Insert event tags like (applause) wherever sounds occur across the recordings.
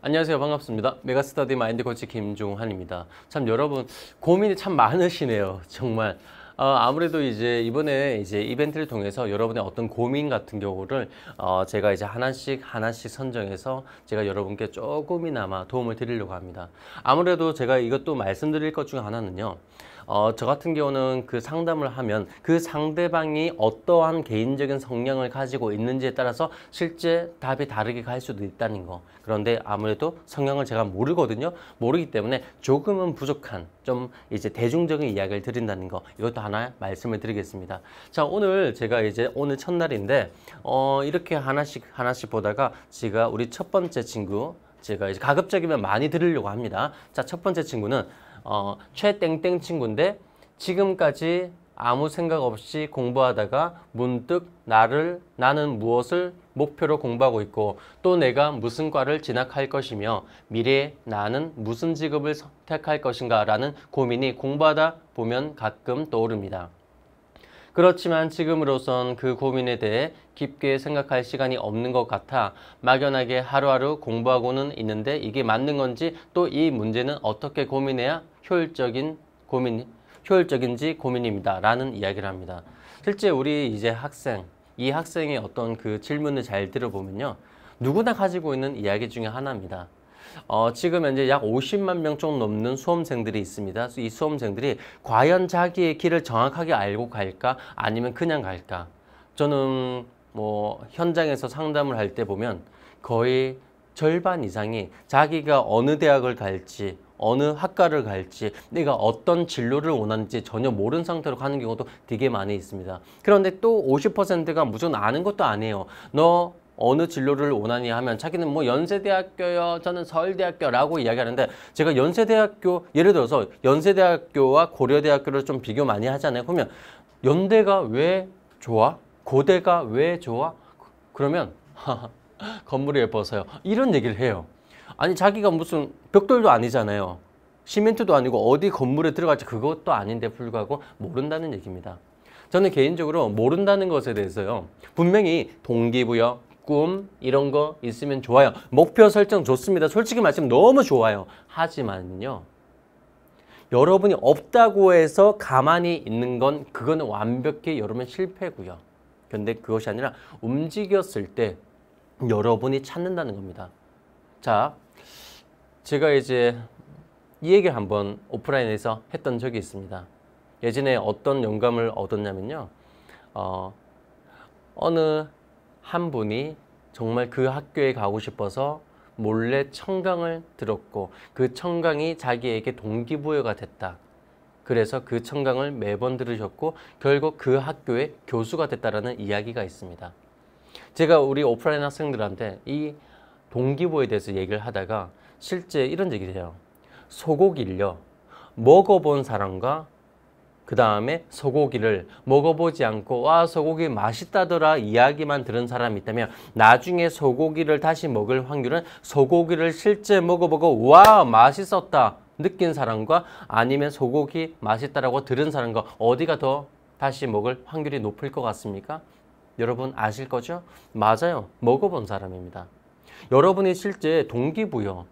안녕하세요. 반갑습니다. 메가스터디 마인드 코치 김종환입니다. 참 여러분 고민이 참 많으시네요. 정말 어, 아무래도 이제 이번에 이제 이벤트를 통해서 여러분의 어떤 고민 같은 경우를 어, 제가 이제 하나씩 하나씩 선정해서 제가 여러분께 조금이나마 도움을 드리려고 합니다. 아무래도 제가 이것도 말씀드릴 것중에 하나는요. 어, 저 같은 경우는 그 상담을 하면 그 상대방이 어떠한 개인적인 성향을 가지고 있는지에 따라서 실제 답이 다르게 갈 수도 있다는 거. 그런데 아무래도 성향을 제가 모르거든요. 모르기 때문에 조금은 부족한 좀 이제 대중적인 이야기를 드린다는 거 이것도 하나 말씀을 드리겠습니다. 자 오늘 제가 이제 오늘 첫날인데 어 이렇게 하나씩 하나씩 보다가 제가 우리 첫 번째 친구 제가 이제 가급적이면 많이 들으려고 합니다. 자 첫 번째 친구는 어 최땡땡 친구인데 지금까지 아무 생각 없이 공부하다가 문득 나를 나는 무엇을 목표로 공부하고 있고 또 내가 무슨 과를 진학할 것이며 미래에 나는 무슨 직업을 선택할 것인가라는 고민이 공부하다 보면 가끔 떠오릅니다. 그렇지만 지금으로선 그 고민에 대해 깊게 생각할 시간이 없는 것 같아 막연하게 하루하루 공부하고는 있는데 이게 맞는 건지 또 이 문제는 어떻게 고민해야 효율적인 고민 효율적인지 고민입니다. 라는 이야기를 합니다. 실제 우리 이제 학생, 이 학생의 어떤 그 질문을 잘 들어보면요. 누구나 가지고 있는 이야기 중에 하나입니다. 어, 지금 현재 약 50만 명 좀 넘는 수험생들이 있습니다. 이 수험생들이 과연 자기의 길을 정확하게 알고 갈까 아니면 그냥 갈까 저는 뭐 현장에서 상담을 할 때 보면 거의 절반 이상이 자기가 어느 대학을 갈지 어느 학과를 갈지 내가 어떤 진로를 원하는지 전혀 모르는 상태로 가는 경우도 되게 많이 있습니다. 그런데 또 50%가 무조건 아는 것도 아니에요. 너 어느 진로를 원하냐 하면 자기는 뭐 연세대학교요 저는 서울대학교라고 이야기하는데 제가 연세대학교 예를 들어서 연세대학교와 고려대학교를 좀 비교 많이 하잖아요 그러면 연대가 왜 좋아? 고대가 왜 좋아? 그러면 (laughs) 건물이 예뻐서요 이런 얘기를 해요 아니 자기가 무슨 벽돌도 아니잖아요 시멘트도 아니고 어디 건물에 들어갈지 그것도 아닌데 불구하고 모른다는 얘기입니다 저는 개인적으로 모른다는 것에 대해서요 분명히 동기부여 꿈 이런 거 있으면 좋아요. 목표 설정 좋습니다. 솔직히 말씀 너무 좋아요. 하지만요. 여러분이 없다고 해서 가만히 있는 건 그건 완벽히 여러분 실패고요. 근데 그것이 아니라 움직였을 때 여러분이 찾는다는 겁니다. 자, 제가 이제 이 얘기를 한번 오프라인에서 했던 적이 있습니다. 예전에 어떤 영감을 얻었냐면요. 어, 어느 한 분이 정말 그 학교에 가고 싶어서 몰래 청강을 들었고 그 청강이 자기에게 동기부여가 됐다. 그래서 그 청강을 매번 들으셨고 결국 그 학교의 교수가 됐다라는 이야기가 있습니다. 제가 우리 오프라인 학생들한테 이 동기부여에 대해서 얘기를 하다가 실제 이런 얘기를 해요. 소고기를요. 먹어본 사람과 그 다음에 소고기를 먹어보지 않고 와 소고기 맛있다더라 이야기만 들은 사람이 있다면 나중에 소고기를 다시 먹을 확률은 소고기를 실제 먹어보고 와 맛있었다 느낀 사람과 아니면 소고기 맛있다라고 들은 사람과 어디가 더 다시 먹을 확률이 높을 것 같습니까? 여러분 아실 거죠? 맞아요. 먹어본 사람입니다. 여러분이 실제 동기부여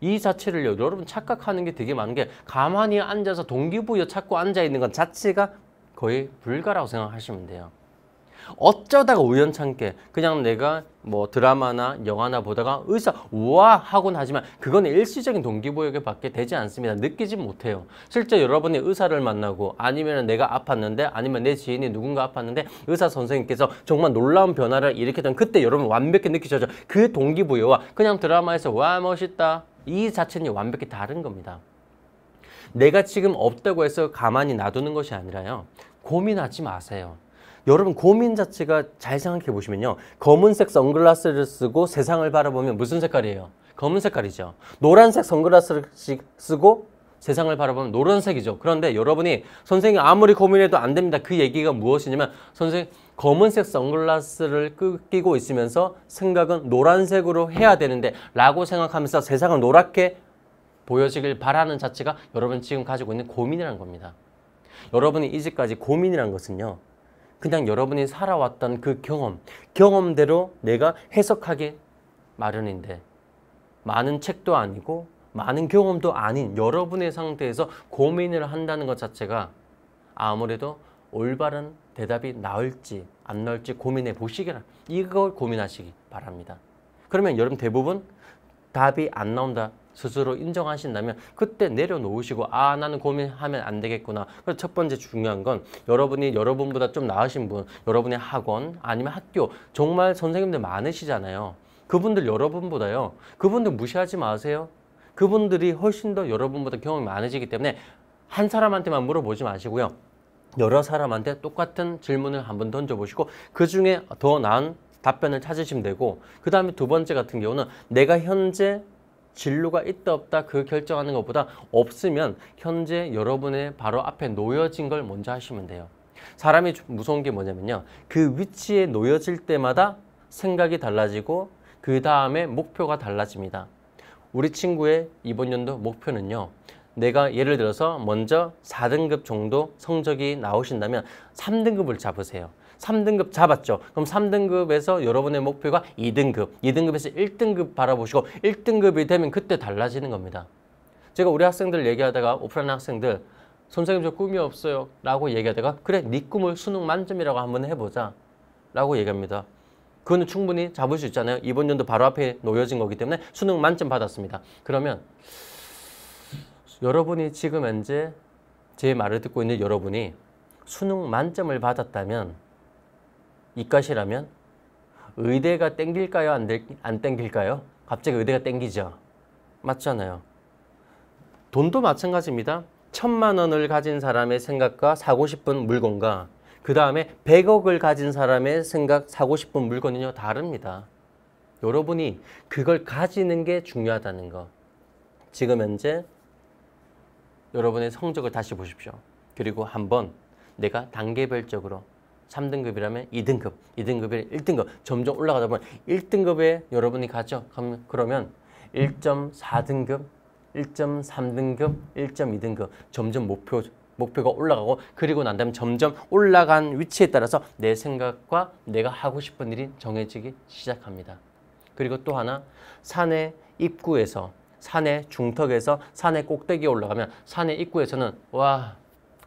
이 자체를 여러분 착각하는 게 되게 많은 게 가만히 앉아서 동기부여 찾고 앉아있는 건 자체가 거의 불가라고 생각하시면 돼요. 어쩌다가 우연찮게 그냥 내가 뭐 드라마나 영화나 보다가 의사 우와 하곤 하지만 그건 일시적인 동기부여에 밖에 되지 않습니다. 느끼지 못해요. 실제 여러분이 의사를 만나고 아니면 내가 아팠는데 아니면 내 지인이 누군가 아팠는데 의사 선생님께서 정말 놀라운 변화를 일으켰던 그때 여러분 완벽히 느끼셔죠. 그 동기부여와 그냥 드라마에서 와 멋있다 이 자체는 완벽히 다른 겁니다. 내가 지금 없다고 해서 가만히 놔두는 것이 아니라요. 고민하지 마세요. 여러분 고민 자체가 잘 생각해 보시면요. 검은색 선글라스를 쓰고 세상을 바라보면 무슨 색깔이에요? 검은 색깔이죠. 노란색 선글라스를 쓰고 세상을 바라보면 노란색이죠. 그런데 여러분이 선생님 아무리 고민해도 안 됩니다. 그 얘기가 무엇이냐면 선생님 검은색 선글라스를 끼고 있으면서 생각은 노란색으로 해야 되는데 라고 생각하면서 세상을 노랗게 보여지길 바라는 자체가 여러분 지금 가지고 있는 고민이란 겁니다. 여러분이 이제까지 고민이란 것은요. 그냥 여러분이 살아왔던 그 경험, 경험대로 내가 해석하게 마련인데 많은 책도 아니고 많은 경험도 아닌 여러분의 상태에서 고민을 한다는 것 자체가 아무래도 올바른 대답이 나올지 안 나올지 고민해 보시기라 이걸 고민하시기 바랍니다. 그러면 여러분 대부분 답이 안 나온다 스스로 인정하신다면 그때 내려놓으시고 아 나는 고민하면 안 되겠구나 그래서 첫 번째 중요한 건 여러분이 여러분보다 좀 나으신 분 여러분의 학원 아니면 학교 정말 선생님들 많으시잖아요 그분들 여러분보다요 그분들 무시하지 마세요 그분들이 훨씬 더 여러분보다 경험이 많으시기 때문에 한 사람한테만 물어보지 마시고요. 여러 사람한테 똑같은 질문을 한번 던져보시고 그 중에 더 나은 답변을 찾으시면 되고 그 다음에 두 번째 같은 경우는 내가 현재 진로가 있다 없다 그 결정하는 것보다 없으면 현재 여러분의 바로 앞에 놓여진 걸 먼저 하시면 돼요. 사람이 무서운 게 뭐냐면요. 그 위치에 놓여질 때마다 생각이 달라지고 그 다음에 목표가 달라집니다. 우리 친구의 이번 연도 목표는요. 내가 예를 들어서 먼저 4등급 정도 성적이 나오신다면 3등급을 잡으세요. 3등급 잡았죠. 그럼 3등급에서 여러분의 목표가 2등급, 2등급에서 1등급 바라보시고 1등급이 되면 그때 달라지는 겁니다. 제가 우리 학생들 얘기하다가 오프라인 학생들 선생님 저 꿈이 없어요 라고 얘기하다가 그래 네 꿈을 수능 만점이라고 한번 해보자 라고 얘기합니다. 그거는 충분히 잡을 수 있잖아요. 이번 연도 바로 앞에 놓여진 거기 때문에 수능 만점 받았습니다. 그러면 여러분이 지금 현재 제 말을 듣고 있는 여러분이 수능 만점을 받았다면 이과시라면 의대가 땡길까요? 안, 될, 안 땡길까요? 갑자기 의대가 땡기죠. 맞잖아요. 돈도 마찬가지입니다. 천만 원을 가진 사람의 생각과 사고 싶은 물건과 그 다음에 100억을 가진 사람의 생각, 사고 싶은 물건은요, 다릅니다. 여러분이 그걸 가지는 게 중요하다는 거. 지금 현재 여러분의 성적을 다시 보십시오. 그리고 한번 내가 단계별적으로 3등급이라면 2등급, 2등급이 1등급 점점 올라가다 보면 1등급에 여러분이 가죠. 그러면 1.4등급, 1.3등급, 1.2등급 점점 목표 목표가 올라가고 그리고 난 다음에 점점 올라간 위치에 따라서 내 생각과 내가 하고 싶은 일이 정해지기 시작합니다. 그리고 또 하나 산의 입구에서 산의 중턱에서 산의 꼭대기에 올라가면 산의 입구에서는 와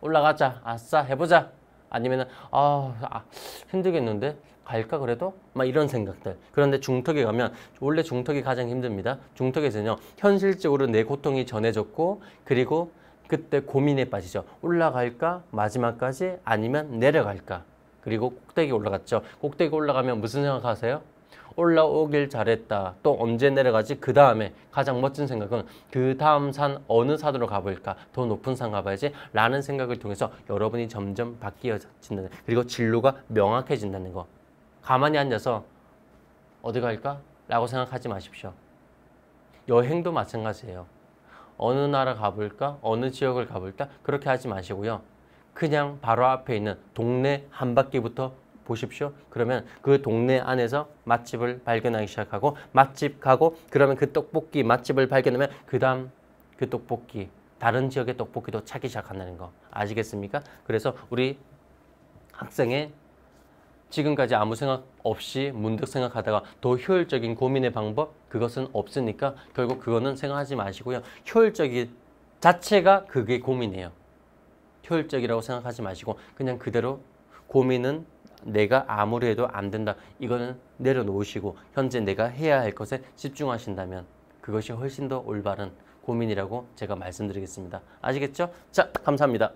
올라가자 아싸 해보자 아니면 아, 아 힘들겠는데 갈까 그래도? 막 이런 생각들. 그런데 중턱에 가면 원래 중턱이 가장 힘듭니다. 중턱에서는요. 현실적으로 내 고통이 전해졌고 그리고 그때 고민에 빠지죠. 올라갈까? 마지막까지? 아니면 내려갈까? 그리고 꼭대기 올라갔죠. 꼭대기 올라가면 무슨 생각하세요? 올라오길 잘했다. 또 언제 내려가지? 그 다음에 가장 멋진 생각은 그 다음 산 어느 산으로 가볼까? 더 높은 산 가봐야지? 라는 생각을 통해서 여러분이 점점 바뀌어진다 그리고 진로가 명확해진다는 거. 가만히 앉아서 어디 갈까? 라고 생각하지 마십시오. 여행도 마찬가지예요. 어느 나라 가볼까? 어느 지역을 가볼까? 그렇게 하지 마시고요. 그냥 바로 앞에 있는 동네 한 바퀴부터 보십시오. 그러면 그 동네 안에서 맛집을 발견하기 시작하고 맛집 가고 그러면 그 떡볶이 맛집을 발견하면 그 다음 그 떡볶이 다른 지역의 떡볶이도 찾기 시작한다는 거 아시겠습니까? 그래서 우리 학생의 지금까지 아무 생각 없이 문득 생각하다가 더 효율적인 고민의 방법 그것은 없으니까 결국 그거는 생각하지 마시고요. 효율적인 자체가 그게 고민이에요. 효율적이라고 생각하지 마시고 그냥 그대로 고민은 내가 아무리 해도 안 된다. 이거는 내려놓으시고 현재 내가 해야 할 것에 집중하신다면 그것이 훨씬 더 올바른 고민이라고 제가 말씀드리겠습니다. 아시겠죠? 자, 감사합니다.